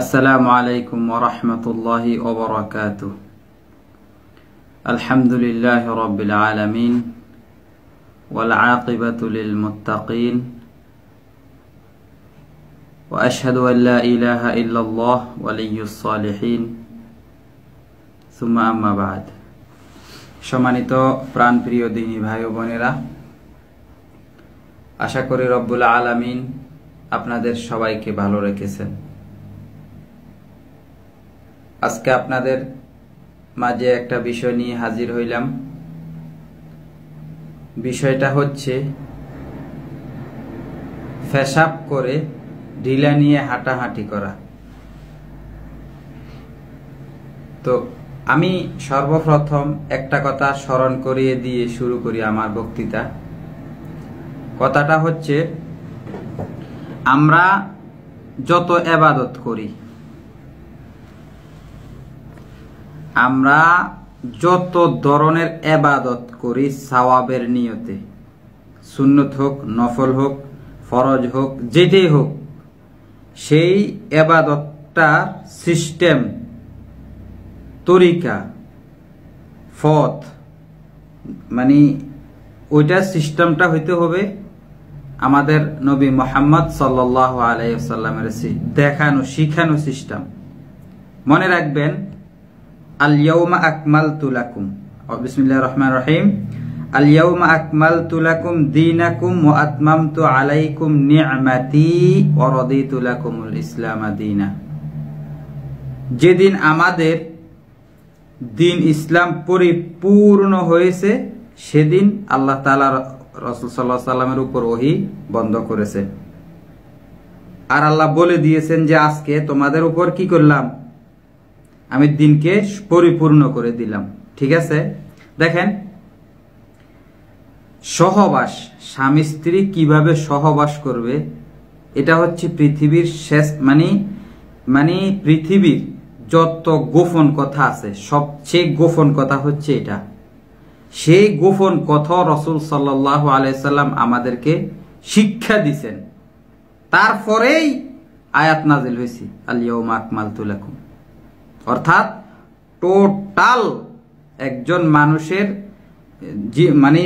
আসসালামু আলাইকুম ওরহমতুল্লাহি ওবরাকাত আলহামদুলিল্লাহ রবিল আলমিন والعاقبة للمتقين وأشهد أن لا إله إلا الله ولي الصالحين ثم أما بعد সম্মানিত প্রাণপ্রিয় দিনী ভাই বোনেরা আশা করি রব্বুল আলামিন আপনাদের সবাইকে ভালো রেখেছেন আজকে আপনাদের মাঝে একটা বিষয় নিয়ে হাজির হইলাম বিষয়টা হচ্ছে ফেসাব করে ঢিলা নিয়ে হাঁটাহাঁটি করা তো আমি সর্বপ্রথম একটা কথা স্মরণ করিয়ে দিয়ে শুরু করি আমার বক্তৃতা কথাটা হচ্ছে আমরা যত এবাদত করি আমরা যত ধরনের এবাদত করি সাওয়াবের নিয়তে সুন্নত হোক নফল হোক ফরজ হোক যেটাই হোক সেই এবাদতটার সিস্টেম তরিকা ফথ মানে ওইটার সিস্টেমটা হইতে হবে আমাদের নবী মোহাম্মদ সাল্লাহ আলাইসাল্লামের দেখানো শিখানো সিস্টেম মনে রাখবেন আলিয়াউমা আকমাল তুলাকুম বিসমিল্লাহ রহমান রহিম আলিয়াউমা আকমাল তুলাকুম দিনাকুম ও আতমাম তু আলাইকুম নিয়ামাতি অরদি তুলাকুমুল ইসলাম দিনা যেদিন আমাদের দিন ইসলাম পরিপূর্ণ হয়েছে সেদিন আল্লাহ তালা রসুল সাল্লাহ সাল্লামের উপর ওহি বন্ধ করেছে আর আল্লাহ বলে দিয়েছেন যে আজকে তোমাদের উপর কি করলাম আমি দিনকে পরিপূর্ণ করে দিলাম ঠিক আছে দেখেন সহবাস স্বামী স্ত্রী কিভাবে সহবাস করবে এটা হচ্ছে পৃথিবীর শেষ মানে মানে পৃথিবীর যত গোপন কথা আছে সবচেয়ে গোপন কথা হচ্ছে এটা সেই গোপন কথা রসুল সাল্লাহ আলাইসাল্লাম আমাদেরকে শিক্ষা দিছেন তারপরেই আয়াত নাজিল হয়েছি আলিয়া মাকমাল তুলাকুম অর্থাৎ টোটাল একজন মানুষের মানে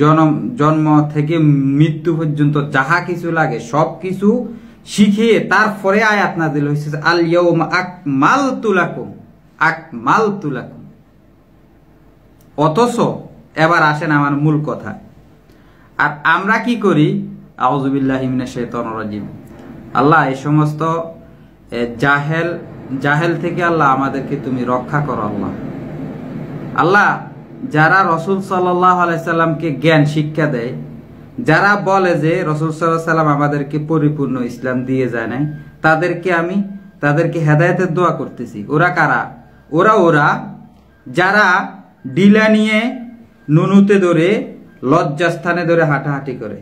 জনম জন্ম থেকে মৃত্যু পর্যন্ত যাহা কিছু লাগে সব কিছু শিখিয়ে তারপরে আয়াত নাজিল হয়েছে আল ইয়ম আকমাল তুলাকুম আকমাল তুলাকুম অথচ এবার আসেন আমার মূল কথা আর আমরা কি করি আউজুবিল্লাহ হিমিনা শেতন রাজিম আল্লাহ এই সমস্ত জাহেল জাহেল থেকে আল্লাহ আমাদেরকে তুমি রক্ষা করো আল্লাহ আল্লাহ যারা রসুল সাল্লামকে আলাইসাল্লামকে জ্ঞান শিক্ষা দেয় যারা বলে যে রসুল সাল্লাম আমাদেরকে পরিপূর্ণ ইসলাম দিয়ে যায় নাই তাদেরকে আমি তাদেরকে হেদায়তের দোয়া করতেছি ওরা কারা ওরা ওরা যারা ডিলা নিয়ে নুনুতে ধরে লজ্জাস্থানে ধরে হাঁটাহাঁটি করে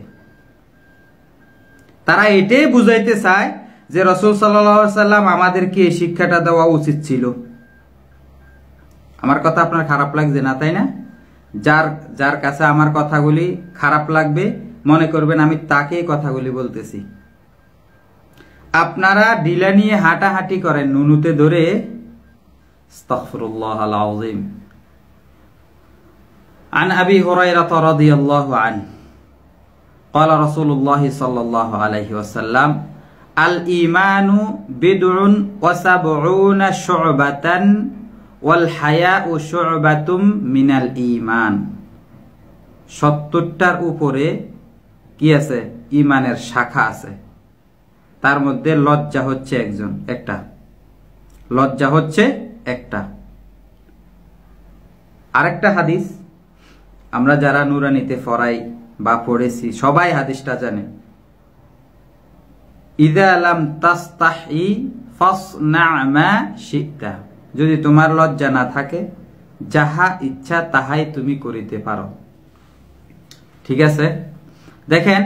তারা এটাই বুঝাইতে চায় যে রসুল সাল্লাম আমাদেরকে এই শিক্ষাটা দেওয়া উচিত ছিল আমার কথা আপনার খারাপ লাগছে না তাই না যার যার কাছে আমার কথাগুলি খারাপ লাগবে মনে করবেন আমি তাকে কথাগুলি বলতেছি আপনারা ডিলা নিয়ে হাঁটাহাঁটি করেন নুনুতে ধরে আলাউজিম عن أبي هريرة رضي الله عنه قال رسول الله صلى الله عليه وسلم আল ইমানু বিদুন ওয়াসাবউনা শুবাতান ওয়াল ও শুবাতুম মিনাল ইমান সত্তরটার উপরে কি আছে ইমানের শাখা আছে তার মধ্যে লজ্জা হচ্ছে একজন একটা লজ্জা হচ্ছে একটা আরেকটা হাদিস আমরা যারা নুরানিতে ফরাই বা পড়েছি সবাই হাদিসটা জানে তাস্তাহি না যদি তোমার লজ্জা না থাকে যাহা ইচ্ছা তাহাই তুমি করিতে পারো ঠিক আছে দেখেন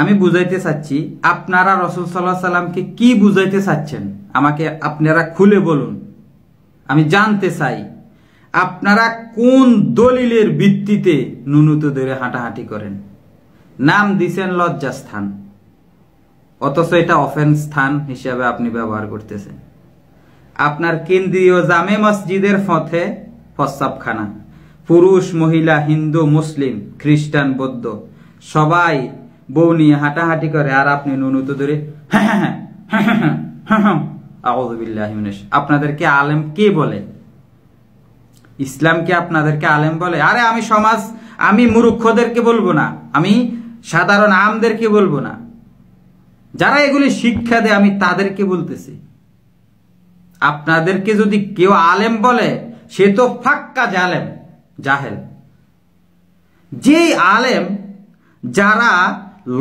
আমি বুঝাইতে চাচ্ছি আপনারা রসুল সাল্লাহ সাল্লামকে কি বুঝাইতে চাচ্ছেন আমাকে আপনারা খুলে বলুন আমি জানতে চাই আপনারা কোন দলিলের ভিত্তিতে ধরে হাঁটাহাঁটি করেন নাম দিছেন লজ্জাস্থান অথচ এটা অফেন্স স্থান হিসাবে আপনি ব্যবহার করতেছেন আপনার কেন্দ্রীয় জামে মসজিদের ফথে ফসাবখানা পুরুষ মহিলা হিন্দু মুসলিম খ্রিস্টান বৌদ্ধ সবাই বউ নিয়ে হাঁটাহাঁটি করে আর আপনি নুনুত ধরে আপনাদেরকে আলেম কে বলে ইসলামকে আপনাদেরকে আলেম বলে আরে আমি সমাজ আমি মুরুক্ষদেরকে বলবো না আমি সাধারণ আমদেরকে বলবো না যারা এগুলি শিক্ষা দেয় আমি তাদেরকে বলতেছি আপনাদেরকে যদি কেউ আলেম বলে সে তো ফাক্কা জালেম জাহেল যে আলেম যারা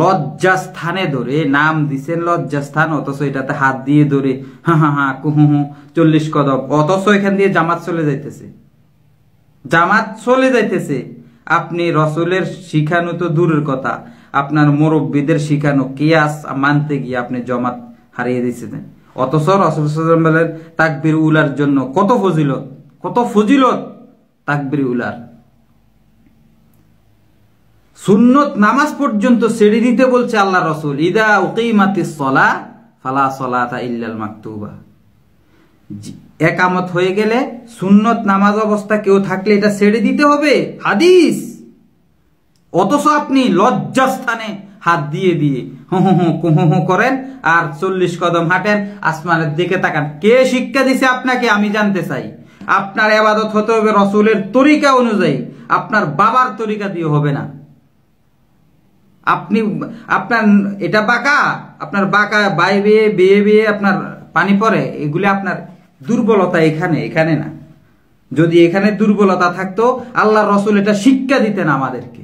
লজ্জাস্থানে ধরে নাম দিছেন লজ্জাস্থান অথচ এটাতে হাত দিয়ে ধরে হা হা কুহু হু চল্লিশ কদম অথচ এখান দিয়ে জামাত চলে যাইতেছে জামাত চলে যাইতেছে আপনি রসুলের শিখানো তো দূরের কথা আপনার মুরব্বীদের শিখানো কিয়াস মানতে গিয়ে আপনি জমাত হারিয়ে দিয়েছিলেন অথচ রসুলাম বলেন তাকবির উলার জন্য কত ফজিলত কত ফজিলত তাকবির উলার সুন্নত নামাজ পর্যন্ত ছেড়ে দিতে বলছে আল্লাহ রসুল ইদা উকিমাতি সলা ফালা সলা ইল্লাল মাকতুবা একামত হয়ে গেলে সুন্নত নামাজ অবস্থা কেউ থাকলে এটা ছেড়ে দিতে হবে হাদিস অথচ আপনি লজ্জাস্থানে হাত দিয়ে দিয়ে হু হু হু হু করেন আর চল্লিশ কদম হাঁটেন আসমানের দিকে তাকান কে শিক্ষা দিছে আপনাকে আমি জানতে চাই আপনার আবাদত হতে হবে রসুলের তরিকা অনুযায়ী আপনার বাবার তরিকা দিয়ে হবে না আপনি আপনার এটা বাঁকা আপনার বাঁকা বাই বেয়ে বেয়ে বেয়ে আপনার পানি পড়ে এগুলি আপনার দুর্বলতা এখানে এখানে না যদি এখানে দুর্বলতা থাকতো আল্লাহ রসুল এটা শিক্ষা দিতেন আমাদেরকে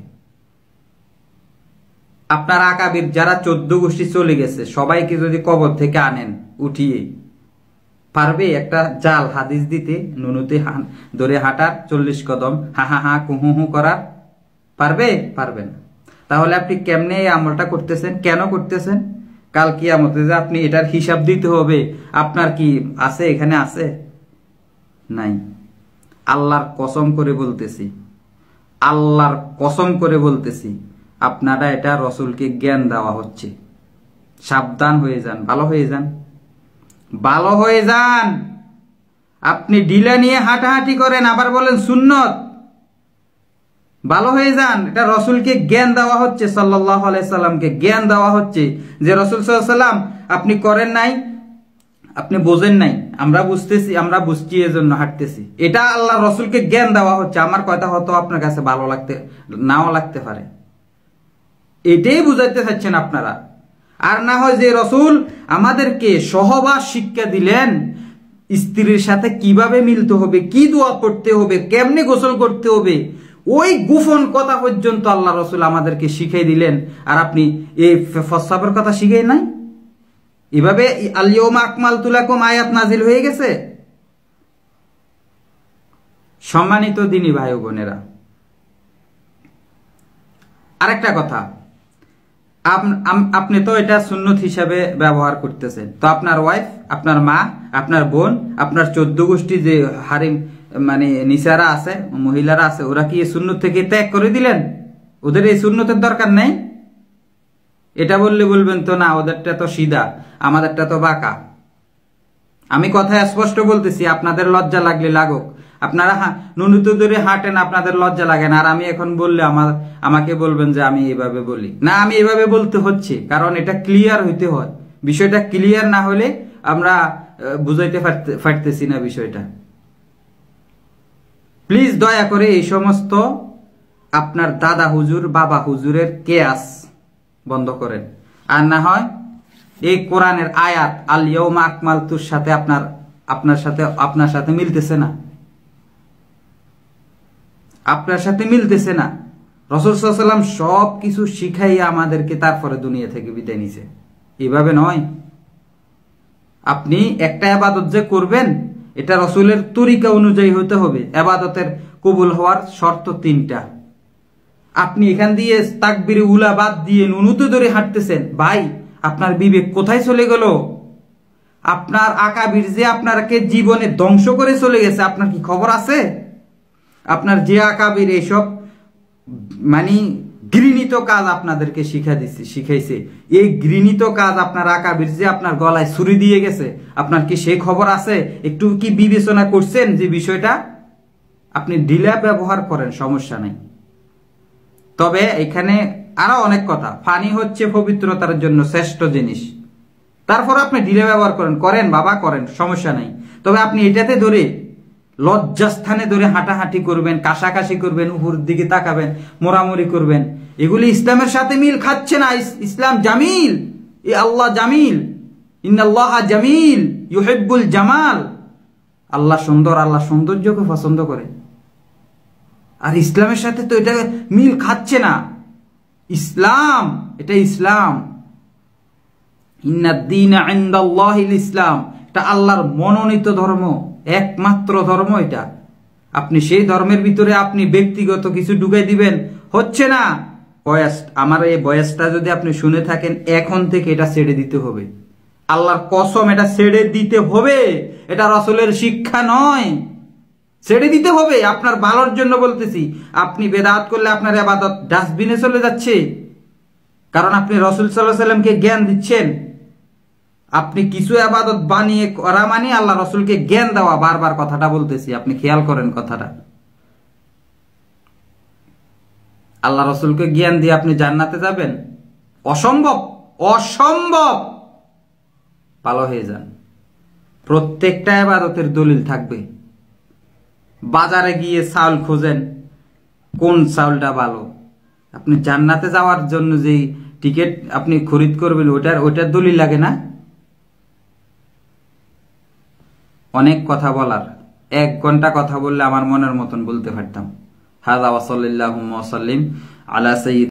আপনার আকাবির যারা চোদ্দ গোষ্ঠী চলে গেছে সবাইকে যদি কবর থেকে আনেন উঠিয়ে পারবে একটা জাল হাদিস দিতে নুনুতে ধরে হাঁটার চল্লিশ কদম হা হা হা কুহু হু করার পারবে পারবে না তাহলে আপনি কেমনে এই আমলটা করতেছেন কেন করতেছেন কাল কি আমলতে যে আপনি এটার হিসাব দিতে হবে আপনার কি আছে এখানে আছে নাই আল্লাহর কসম করে বলতেছি আল্লাহর কসম করে বলতেছি আপনারা এটা রসুলকে জ্ঞান দেওয়া হচ্ছে সাবধান হয়ে যান ভালো হয়ে যান ভালো হয়ে যান আপনি ডিলে নিয়ে হাঁটাহাঁটি করেন আবার বলেন সুন্নত ভালো হয়ে যান এটা রসুলকে জ্ঞান দেওয়া হচ্ছে সাল্লাহামকে আলাইসাল্লামকে জ্ঞান দেওয়া হচ্ছে যে রসুল সাল্লাম আপনি করেন নাই আপনি বোঝেন নাই আমরা বুঝতেছি আমরা বুঝছি এজন্য হাঁটতেছি এটা আল্লাহ রসুলকে জ্ঞান দেওয়া হচ্ছে আমার কথা হয়তো আপনার কাছে ভালো লাগতে নাও লাগতে পারে এটাই বুঝাইতে চাচ্ছেন আপনারা আর না হয় যে রসুল আমাদেরকে সহবাস শিক্ষা দিলেন স্ত্রীর সাথে কিভাবে মিলতে হবে কি দোয়া করতে হবে কেমনে গোসল করতে হবে ওই গুফন কথা পর্যন্ত আল্লাহ রসুল আমাদেরকে শিখিয়ে দিলেন আর আপনি এই ফসাবের কথা শিখাই নাই এভাবে আলিয়মা আকমাল তুলাকম আয়াত নাজিল হয়ে গেছে সম্মানিত দিনী ভাই বোনেরা আরেকটা কথা আপনি তো এটা সুন্নত হিসাবে ব্যবহার করতেছেন তো আপনার ওয়াইফ আপনার মা আপনার বোন আপনার চোদ্দ গোষ্ঠী যে হারিম মানে নিচারা আছে মহিলারা আছে ওরা কি এই শূন্য থেকে ত্যাগ করে দিলেন ওদের এই শূন্যতের দরকার নেই এটা বললে বলবেন তো না ওদেরটা তো সিধা আমাদেরটা তো বাঁকা আমি কথা স্পষ্ট বলতেছি আপনাদের লজ্জা লাগলে লাগুক আপনারা নুনুতো ধরে হাঁটেন আপনাদের লজ্জা লাগে না আর আমি এখন বললে আমার আমাকে বলবেন যে আমি এভাবে বলি না আমি এভাবে বলতে হচ্ছে কারণ এটা ক্লিয়ার হইতে হয় বিষয়টা ক্লিয়ার না হলে আমরা বুঝাইতে পারতেছি না বিষয়টা প্লিজ দয়া করে এই সমস্ত আপনার দাদা হুজুর বাবা হুজুরের কেয়াস বন্ধ করেন আর না হয় এই কোরআনের আয়াত আল ইয়ৌমা আকমাল তুর সাথে আপনার আপনার সাথে আপনার সাথে মিলতেছে না আপনার সাথে মিলতেছে না রসুল সাল্লাম সব কিছু শিখাইয়া আমাদেরকে তারপরে দুনিয়া থেকে বিদায় নিছে এভাবে নয় আপনি একটা আবাদত যে করবেন এটা রসুলের তরিকা অনুযায়ী হতে হবে আবাদতের কবুল হওয়ার শর্ত তিনটা আপনি এখান দিয়ে তাকবির উলা বাদ দিয়ে নুনুতে ধরে হাঁটতেছেন ভাই আপনার বিবেক কোথায় চলে গেল আপনার আকাবির যে আপনাকে জীবনে ধ্বংস করে চলে গেছে আপনার কি খবর আছে আপনার যে আকাবির এইসব মানে ঘৃণিত কাজ আপনাদেরকে শিখা দিচ্ছে শিখাইছে এই ঘৃণিত কাজ আপনার আকাবির যে আপনার গলায় ছুরি দিয়ে গেছে আপনার কি সেই খবর আছে একটু কি বিবেচনা করছেন যে বিষয়টা আপনি ডিলা ব্যবহার করেন সমস্যা নেই তবে এখানে আরো অনেক কথা ফানি হচ্ছে পবিত্রতার জন্য শ্রেষ্ঠ জিনিস তারপর আপনি ডিলা ব্যবহার করেন করেন বাবা করেন সমস্যা নাই তবে আপনি এটাতে ধরে লজ্জাস্থানে ধরে হাঁটাহাঁটি করবেন কাশাকাশি করবেন উপর দিকে তাকাবেন মোরামরি করবেন এগুলি ইসলামের সাথে মিল খাচ্ছে না ইসলাম জামিল এ আল্লাহ জামিল জামিল জামাল আল্লাহ সুন্দর আল্লাহ সৌন্দর্যকে পছন্দ করে আর ইসলামের সাথে তো এটা মিল খাচ্ছে না ইসলাম এটা ইসলাম ইসলাম এটা আল্লাহর মনোনীত ধর্ম একমাত্র ধর্ম এটা আপনি সেই ধর্মের ভিতরে আপনি ব্যক্তিগত কিছু ঢুকাই দিবেন হচ্ছে না বয়স আমার এই বয়সটা যদি আপনি শুনে থাকেন এখন থেকে এটা ছেড়ে দিতে হবে আল্লাহর কসম এটা ছেড়ে দিতে হবে এটা রসলের শিক্ষা নয় ছেড়ে দিতে হবে আপনার ভালোর জন্য বলতেছি আপনি বেদাত করলে আপনার আবাদত ডাস্টবিনে চলে যাচ্ছে কারণ আপনি রসুল সাল্লাহ সাল্লামকে জ্ঞান দিচ্ছেন আপনি কিছু আবাদত বানিয়ে করা মানে আল্লাহ রসুলকে জ্ঞান দেওয়া বারবার কথাটা বলতেছি আপনি খেয়াল করেন কথাটা আল্লাহ রসুলকে জ্ঞান দিয়ে আপনি জান্নাতে যাবেন অসম্ভব অসম্ভব পালো হয়ে যান প্রত্যেকটা আবাদতের দলিল থাকবে বাজারে গিয়ে চাউল খোঁজেন কোন চাউলটা ভালো আপনি জান্নাতে যাওয়ার জন্য যেই টিকিট আপনি খরিদ করবেন ওটার ওটার দলিল লাগে না অনেক কথা বলার এক ঘন্টা কথা বললে আমার মনের মতন বলতে পারতাম হাজা ওসলিল্লাহ সাল্লিম আলা সঈদ